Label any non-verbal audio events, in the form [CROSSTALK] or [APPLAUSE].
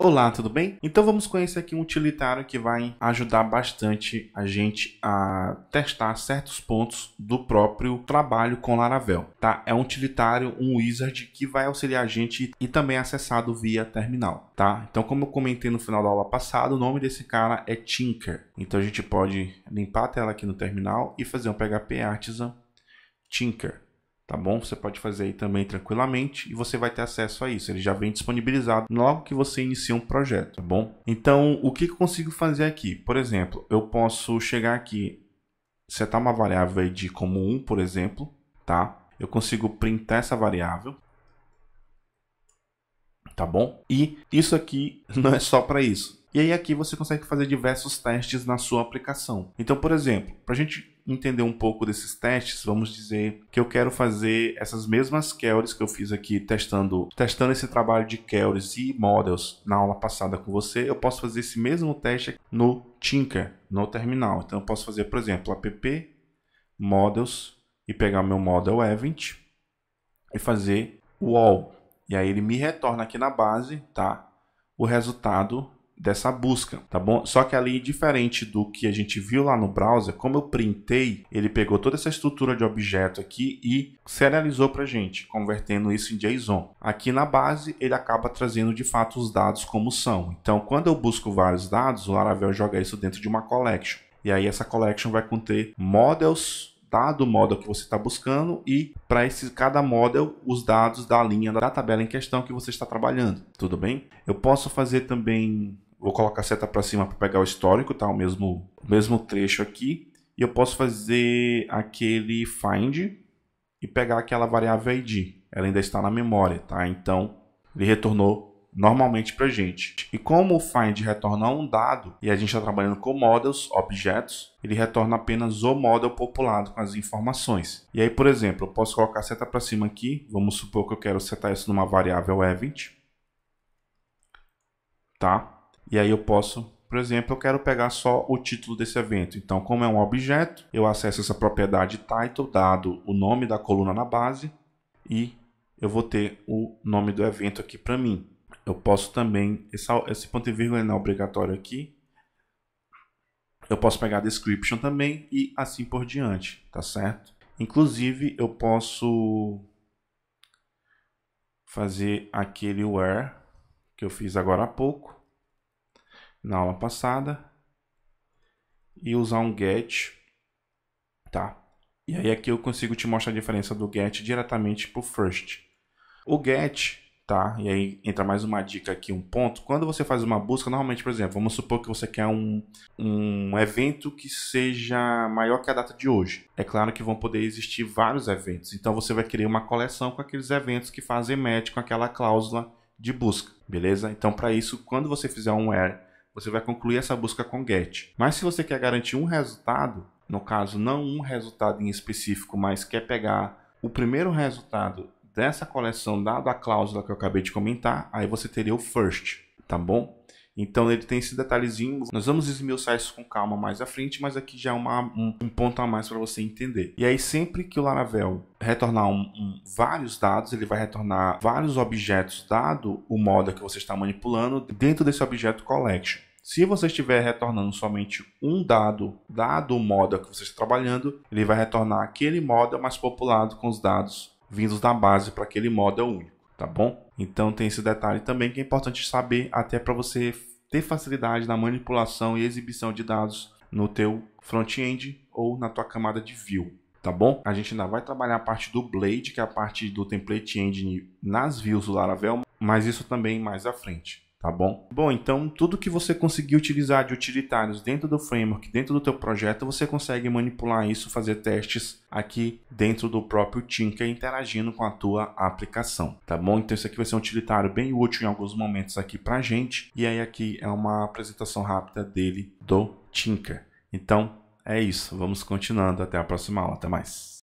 Olá, tudo bem? Então vamos conhecer aqui um utilitário que vai ajudar bastante a gente a testar certos pontos do próprio trabalho com Laravel, tá? É um utilitário, um wizard que vai auxiliar a gente e também é acessado via terminal, tá? Então como eu comentei no final da aula passada, o nome desse cara é Tinker. Então a gente pode limpar a tela aqui no terminal e fazer um PHP Artisan Tinker tá bom? Você pode fazer aí também tranquilamente e você vai ter acesso a isso. Ele já vem disponibilizado logo que você inicia um projeto, tá bom? Então, o que eu consigo fazer aqui? Por exemplo, eu posso chegar aqui, setar uma variável aí de como 1, por exemplo, tá? Eu consigo printar essa variável, tá bom? E isso aqui [LAUGHS] não é só para isso. E aí aqui você consegue fazer diversos testes na sua aplicação. Então, por exemplo, para a gente entender um pouco desses testes, vamos dizer que eu quero fazer essas mesmas queries que eu fiz aqui testando, testando esse trabalho de queries e models na aula passada com você, eu posso fazer esse mesmo teste no Tinker, no terminal. Então eu posso fazer, por exemplo, app models e pegar meu model event e fazer wall. E aí ele me retorna aqui na base, tá? O resultado dessa busca, tá bom? Só que ali, diferente do que a gente viu lá no browser, como eu printei, ele pegou toda essa estrutura de objeto aqui e serializou para gente, convertendo isso em JSON. Aqui na base, ele acaba trazendo de fato os dados como são. Então, quando eu busco vários dados, o Laravel joga isso dentro de uma collection. E aí essa collection vai conter models dado do model que você está buscando e para esse cada model os dados da linha da tabela em questão que você está trabalhando. Tudo bem? Eu posso fazer também vou colocar a seta para cima para pegar o histórico, tá? O mesmo, o mesmo trecho aqui. E eu posso fazer aquele find e pegar aquela variável id. Ela ainda está na memória, tá? Então, ele retornou normalmente para a gente. E como o find retorna um dado, e a gente está trabalhando com models, objetos, ele retorna apenas o model populado com as informações. E aí, por exemplo, eu posso colocar a seta para cima aqui. Vamos supor que eu quero setar isso numa variável event. Tá? E aí eu posso, por exemplo, eu quero pegar só o título desse evento. Então, como é um objeto, eu acesso essa propriedade title, dado o nome da coluna na base, e eu vou ter o nome do evento aqui para mim. Eu posso também, esse ponto e vírgula não é obrigatório aqui, eu posso pegar a description também e assim por diante, tá certo? Inclusive, eu posso fazer aquele where que eu fiz agora há pouco na aula passada e usar um get, tá? E aí aqui eu consigo te mostrar a diferença do get diretamente para o first. O get, tá? E aí entra mais uma dica aqui, um ponto. Quando você faz uma busca, normalmente, por exemplo, vamos supor que você quer um, um evento que seja maior que a data de hoje. É claro que vão poder existir vários eventos. Então você vai querer uma coleção com aqueles eventos que fazem match com aquela cláusula de busca, beleza? Então para isso, quando você fizer um where você vai concluir essa busca com GET. Mas se você quer garantir um resultado, no caso, não um resultado em específico, mas quer pegar o primeiro resultado dessa coleção, dado a cláusula que eu acabei de comentar, aí você teria o first, tá bom? Então ele tem esse detalhezinho. Nós vamos esmiuçar isso com calma mais à frente, mas aqui já é uma, um, um, ponto a mais para você entender. E aí sempre que o Laravel retornar um, um, vários dados, ele vai retornar vários objetos dado o moda que você está manipulando dentro desse objeto collection. Se você estiver retornando somente um dado, dado o moda que você está trabalhando, ele vai retornar aquele moda mais populado com os dados vindos da base para aquele moda único tá bom? Então tem esse detalhe também que é importante saber até para você ter facilidade na manipulação e exibição de dados no teu front-end ou na tua camada de view, tá bom? A gente ainda vai trabalhar a parte do Blade, que é a parte do template engine nas views do Laravel, mas isso também mais à frente tá bom? Bom, então tudo que você conseguir utilizar de utilitários dentro do framework, dentro do teu projeto, você consegue manipular isso, fazer testes aqui dentro do próprio Tinker, é interagindo com a tua aplicação, tá bom? Então isso aqui vai ser um utilitário bem útil em alguns momentos aqui pra gente, e aí aqui é uma apresentação rápida dele do Tinker. Então é isso, vamos continuando, até a próxima aula, até mais!